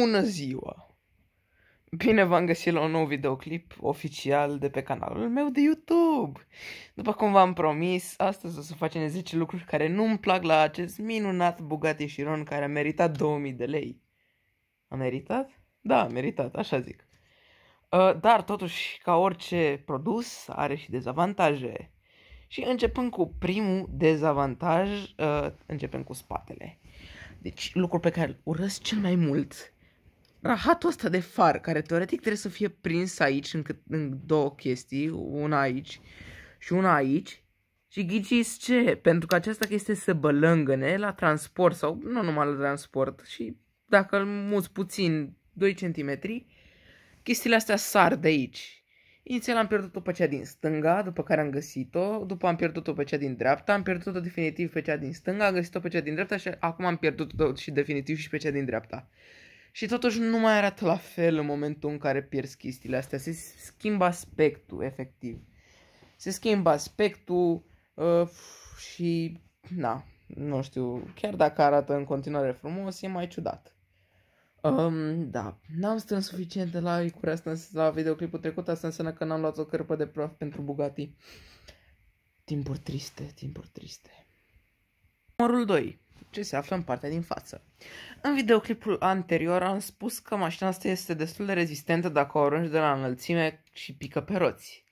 Bună ziua! Bine v-am găsit la un nou videoclip oficial de pe canalul meu de YouTube! După cum v-am promis, astăzi o să facem 10 lucruri care nu-mi plac la acest minunat Bugatti Chiron care a meritat 2000 de lei. A meritat? Da, a meritat, așa zic. Uh, dar totuși, ca orice produs, are și dezavantaje. Și începând cu primul dezavantaj, uh, începem cu spatele. Deci, lucrul pe care îl urăsc cel mai mult rahatul ăsta de far, care teoretic trebuie să fie prins aici în, în două chestii, una aici și una aici, și ghiciți ce? Pentru că aceasta chestie se bălângăne la transport sau nu numai la transport și dacă îl muți puțin 2 cm, chestiile astea sar de aici. Inițial am pierdut-o pe cea din stânga, după care am găsit-o, după am pierdut-o pe cea din dreapta, am pierdut-o definitiv pe cea din stânga, am găsit-o pe cea din dreapta și acum am pierdut-o și definitiv și pe cea din dreapta. Și totuși nu mai arată la fel în momentul în care pierzi chestiile astea. Se schimbă aspectul, efectiv. Se schimbă aspectul uh, și, na, nu știu, chiar dacă arată în continuare frumos, e mai ciudat. Um, da, n-am strâns suficient de la uri asta la videoclipul trecut, asta înseamnă că n-am luat o cărpă de praf pentru Bugatti. Timpuri triste, timpuri triste. Numărul 2 ce se află în partea din față. În videoclipul anterior am spus că mașina asta este destul de rezistentă dacă o arunci de la înălțime și pică pe roți.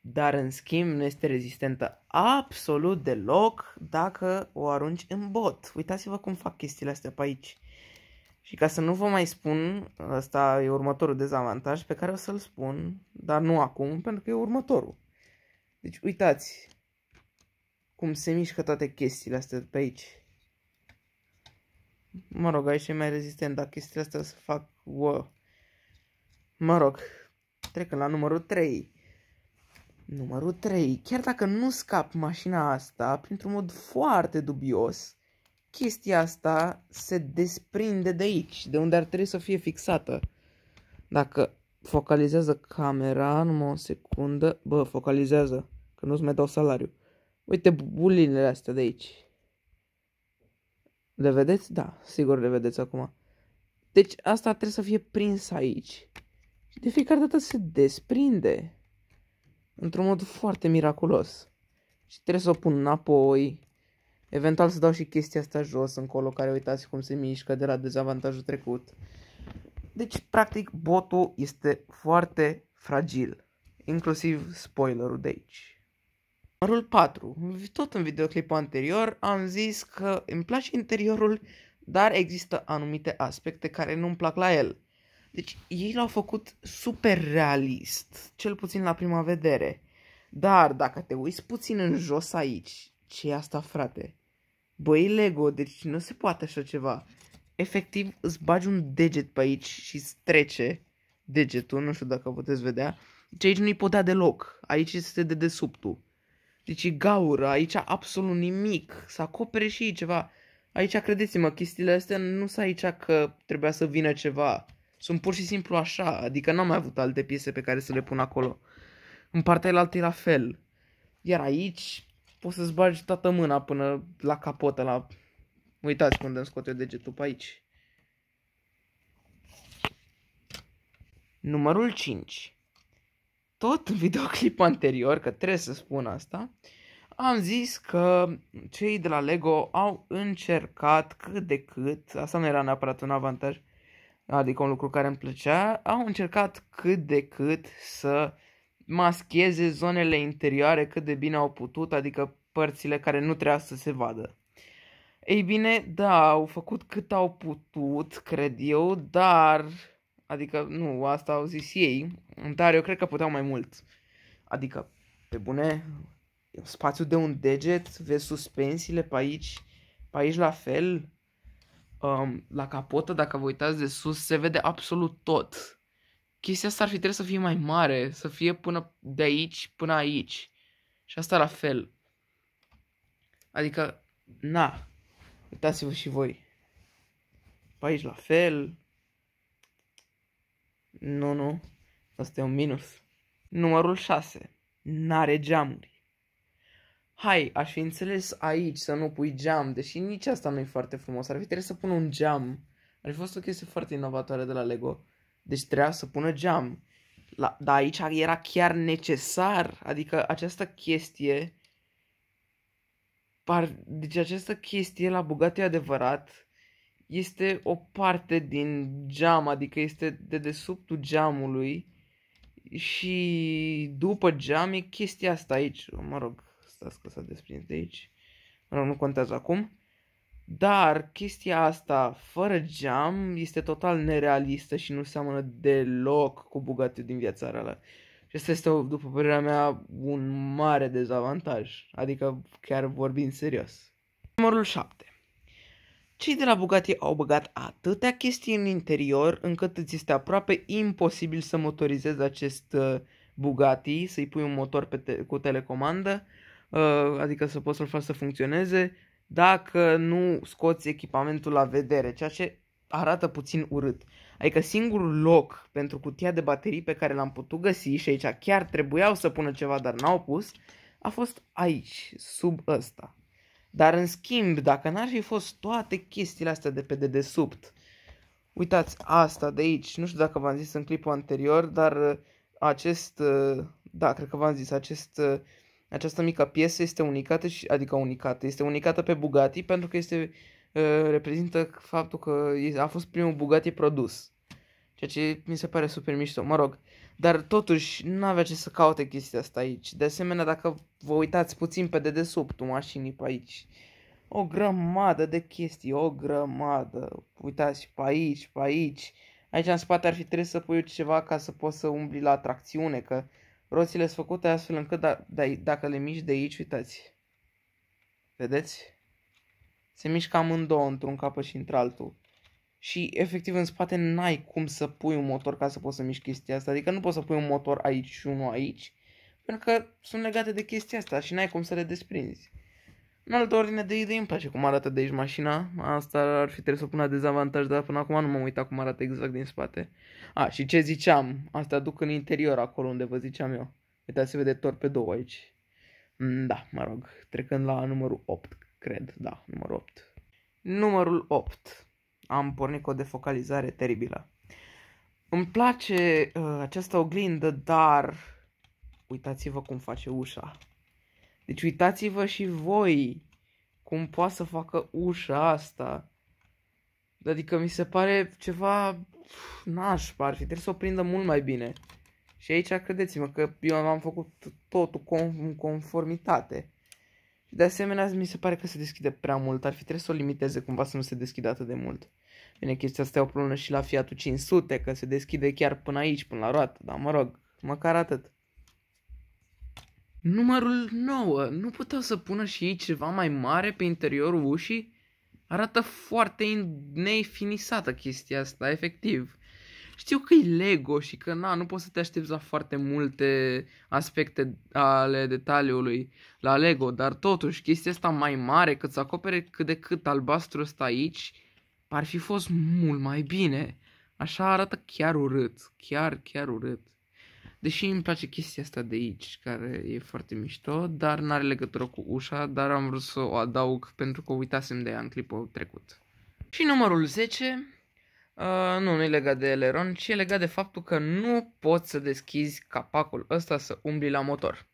Dar în schimb nu este rezistentă absolut deloc dacă o arunci în bot. Uitați-vă cum fac chestiile astea pe aici. Și ca să nu vă mai spun, ăsta e următorul dezavantaj pe care o să-l spun, dar nu acum, pentru că e următorul. Deci uitați cum se mișcă toate chestiile astea pe aici. Mă rog, aici e mai rezistent, dar chestiile astea să fac wow. Mă rog, trecând la numărul 3. Numărul 3. Chiar dacă nu scap mașina asta, printr-un mod foarte dubios, chestia asta se desprinde de aici, de unde ar trebui să fie fixată. Dacă focalizează camera, numai o secundă, bă, focalizează, că nu-ți mai dau salariu. Uite bulinele astea de aici. Le vedeți? Da, sigur le vedeți acum. Deci asta trebuie să fie prins aici. Și de fiecare dată se desprinde. Într-un mod foarte miraculos. Și trebuie să o pun înapoi. Eventual să dau și chestia asta jos încolo, care uitați cum se mișcă de la dezavantajul trecut. Deci, practic, botul este foarte fragil. Inclusiv spoilerul de aici. Numărul 4. Tot în videoclipul anterior am zis că îmi place interiorul, dar există anumite aspecte care nu-mi plac la el. Deci ei l-au făcut super realist, cel puțin la prima vedere. Dar dacă te uiți puțin în jos aici, ce asta frate? Băi Lego, deci nu se poate așa ceva. Efectiv îți bagi un deget pe aici și îți trece degetul, nu știu dacă puteți vedea. Deci aici nu-i podea deloc, aici este de desubtul. Deci e gaură, aici absolut nimic, să acopere și ceva. Aici, credeți-mă, chestiile astea nu sunt aici că trebuia să vină ceva. Sunt pur și simplu așa, adică n-am mai avut alte piese pe care să le pun acolo. În partea elaltă e la fel. Iar aici poți să-ți bagi toată mâna până la capotă, la... Uitați unde îmi scot eu degetul pe aici. Numărul 5 tot în videoclipul anterior, că trebuie să spun asta, am zis că cei de la Lego au încercat cât de cât, asta nu era neapărat un avantaj, adică un lucru care îmi plăcea, au încercat cât de cât să mascheze zonele interioare cât de bine au putut, adică părțile care nu trebuia să se vadă. Ei bine, da, au făcut cât au putut, cred eu, dar Adică, nu, asta au zis ei, dar eu cred că puteau mai mult. Adică, pe bune, spațiu de un deget, vezi suspensiile pe aici, pe aici la fel. Um, la capotă, dacă vă uitați de sus, se vede absolut tot. Chestia asta ar fi trebuit să fie mai mare, să fie până de aici până aici. Și asta la fel. Adică, na, uitați-vă și voi. Pe aici la fel, nu, nu. Asta e un minus. Numărul 6. N-are geamuri. Hai, aș fi înțeles aici să nu pui geam, deși nici asta nu e foarte frumos. Ar fi trebuit să pună un geam. Ar fi fost o chestie foarte inovatoare de la Lego. Deci trebuia să pună geam. La, dar aici era chiar necesar. Adică această chestie... Par, deci această chestie la Bugatti e adevărat este o parte din geam, adică este de desubtul geamului și după geam e chestia asta aici. Mă rog, stați că s-a desprins de aici. Mă rog, nu contează acum. Dar chestia asta fără geam este total nerealistă și nu seamănă deloc cu bugatiu din viața reală. Și asta este, după părerea mea, un mare dezavantaj. Adică chiar vorbim serios. Numărul 7. Cei de la Bugatti au băgat atâtea chestii în interior încât îți este aproape imposibil să motorizezi acest uh, Bugatti, să-i pui un motor pe te- cu telecomandă, uh, adică să poți să-l faci să funcționeze, dacă nu scoți echipamentul la vedere, ceea ce arată puțin urât. Adică singurul loc pentru cutia de baterii pe care l-am putut găsi și aici chiar trebuiau să pună ceva, dar n-au pus, a fost aici, sub ăsta. Dar în schimb, dacă n-ar fi fost toate chestiile astea de pe dedesubt, uitați asta de aici, nu știu dacă v-am zis în clipul anterior, dar uh, acest, uh, da, cred că v-am zis, acest, uh, această mică piesă este unicată, și, adică unicată, este unicată pe Bugatti pentru că este, reprezintă faptul că a fost primul Bugatti produs. Ceea ce mi se pare super mișto. Mă rog, uh, dar totuși nu avea ce să caute chestia asta aici. De asemenea, dacă vă uitați puțin pe dedesubtul mașinii pe aici, o grămadă de chestii, o grămadă. Uitați pe aici, pe aici. Aici în spate ar fi trebuit să pui ceva ca să poți să umbli la tracțiune, că roțile sunt făcute astfel încât da, da, dacă le miști de aici, uitați. Vedeți? Se mișcă amândouă într-un capăt și într-altul și efectiv în spate n-ai cum să pui un motor ca să poți să miști chestia asta. Adică nu poți să pui un motor aici și unul aici, pentru că sunt legate de chestia asta și n-ai cum să le desprinzi. În altă ordine de idei îmi place cum arată de aici mașina. Asta ar fi trebuit să pună dezavantaj, dar până acum nu m-am uitat cum arată exact din spate. A, și ce ziceam? Asta duc în interior, acolo unde vă ziceam eu. Uitați, se vede torpedo aici. Mm, da, mă rog, trecând la numărul 8, cred, da, numărul 8. Numărul 8 am pornit cu o defocalizare teribilă. Îmi place uh, această oglindă, dar uitați-vă cum face ușa. Deci uitați-vă și voi cum poate să facă ușa asta. Adică mi se pare ceva nașpa, ar fi trebuie să o prindă mult mai bine. Și aici credeți-mă că eu am făcut totul cu conformitate. De asemenea, mi se pare că se deschide prea mult. Ar fi trebuit să o limiteze cumva să nu se deschidă atât de mult. Bine, chestia asta e o problemă și la Fiat 500, că se deschide chiar până aici, până la roată. Dar mă rog, măcar atât. Numărul 9. Nu puteau să pună și ei ceva mai mare pe interiorul ușii? Arată foarte nefinisată chestia asta, efectiv știu că e Lego și că na, nu poți să te aștepți la foarte multe aspecte ale detaliului la Lego, dar totuși chestia asta mai mare, cât să acopere cât de cât albastru ăsta aici, ar fi fost mult mai bine. Așa arată chiar urât, chiar, chiar urât. Deși îmi place chestia asta de aici, care e foarte mișto, dar n-are legătură cu ușa, dar am vrut să o adaug pentru că uitasem de ea în clipul trecut. Și numărul 10, Uh, nu, nu e legat de eleron, ci e legat de faptul că nu poți să deschizi capacul ăsta să umbli la motor.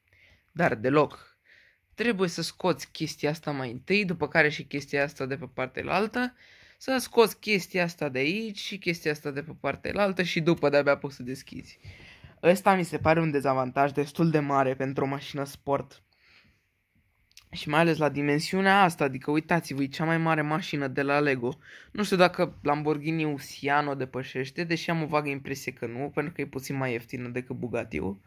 Dar deloc. Trebuie să scoți chestia asta mai întâi, după care și chestia asta de pe partea altă, să scoți chestia asta de aici și chestia asta de pe partea altă și după de-abia poți să deschizi. Ăsta mi se pare un dezavantaj destul de mare pentru o mașină sport. Și mai ales la dimensiunea asta, adică uitați-vă, e cea mai mare mașină de la Lego. Nu știu dacă Lamborghini Sian o depășește, deși am o vagă impresie că nu, pentru că e puțin mai ieftină decât Bugatti-ul.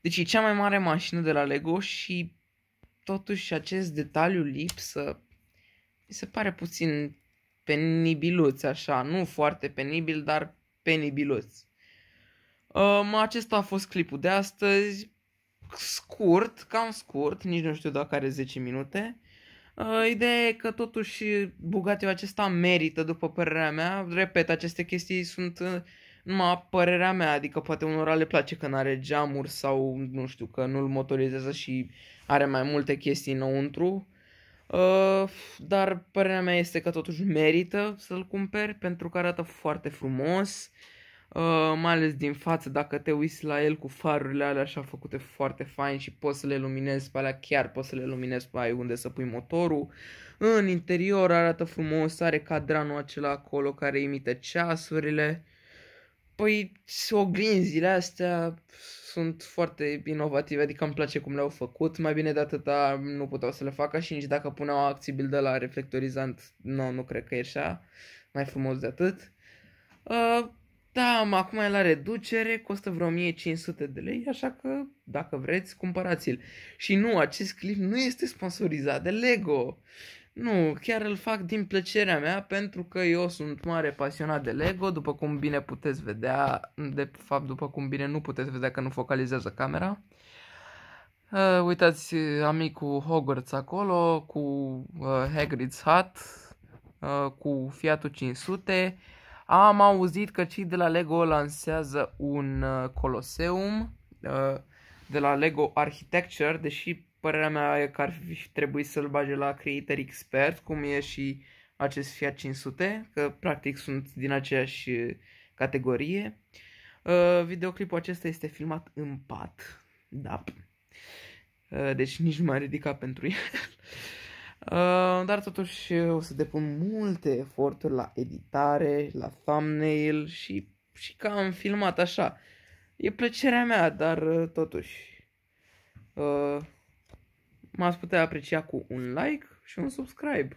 Deci e cea mai mare mașină de la Lego și totuși acest detaliu lipsă mi se pare puțin penibiluț așa, nu foarte penibil, dar penibiluț. Um, acesta a fost clipul de astăzi scurt, cam scurt, nici nu știu dacă are 10 minute. Uh, ideea e că totuși bugatti acesta merită, după părerea mea. Repet, aceste chestii sunt uh, numai părerea mea, adică poate unora le place că n are geamuri sau nu știu, că nu-l motorizează și are mai multe chestii înăuntru. Uh, dar părerea mea este că totuși merită să-l cumperi pentru că arată foarte frumos. Uh, Uh, mai ales din față, dacă te uiți la el cu farurile alea așa făcute foarte fain și poți să le luminezi pe alea chiar, poți să le luminezi pe ai unde să pui motorul. În interior arată frumos, are cadranul acela acolo care imită ceasurile. Păi oglinzile astea sunt foarte inovative, adică îmi place cum le-au făcut. Mai bine de atâta nu puteau să le facă și nici dacă puneau acțibil de la reflectorizant, nu, nu cred că așa mai frumos de atât. Uh, da, acum e la reducere, costă vreo 1500 de lei, așa că dacă vreți, cumpărați-l. Și nu, acest clip nu este sponsorizat de Lego. Nu, chiar îl fac din plăcerea mea pentru că eu sunt mare pasionat de Lego, după cum bine puteți vedea, de fapt după cum bine nu puteți vedea că nu focalizează camera. Uh, uitați uh, amicul Hogwarts acolo cu uh, Hagrid's Hut, uh, cu Fiatul 500, am auzit că cei de la Lego lansează un uh, Colosseum uh, de la Lego Architecture, deși părerea mea e că ar fi trebuit să-l bage la Creator Expert, cum e și acest Fiat 500, că practic sunt din aceeași categorie. Uh, videoclipul acesta este filmat în pat. Da. Deci nici nu m-a ridicat pentru el. Uh, dar totuși o să depun multe eforturi la editare, la thumbnail și, și că am filmat așa. E plăcerea mea, dar uh, totuși uh, m-ați putea aprecia cu un like și un subscribe.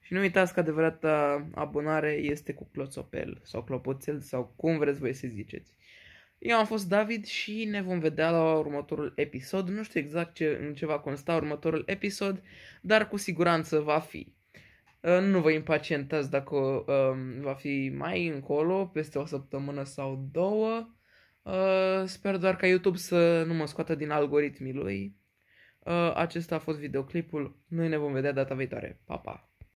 Și nu uitați că adevărata abonare este cu clopoțel sau clopoțel sau cum vreți voi să ziceți. Eu am fost David și ne vom vedea la următorul episod. Nu știu exact ce, în ce va consta următorul episod, dar cu siguranță va fi. Uh, nu vă impacientați dacă um, va fi mai încolo, peste o săptămână sau două. Uh, sper doar ca YouTube să nu mă scoată din algoritmii lui. Uh, acesta a fost videoclipul. Noi ne vom vedea data viitoare. Pa, pa!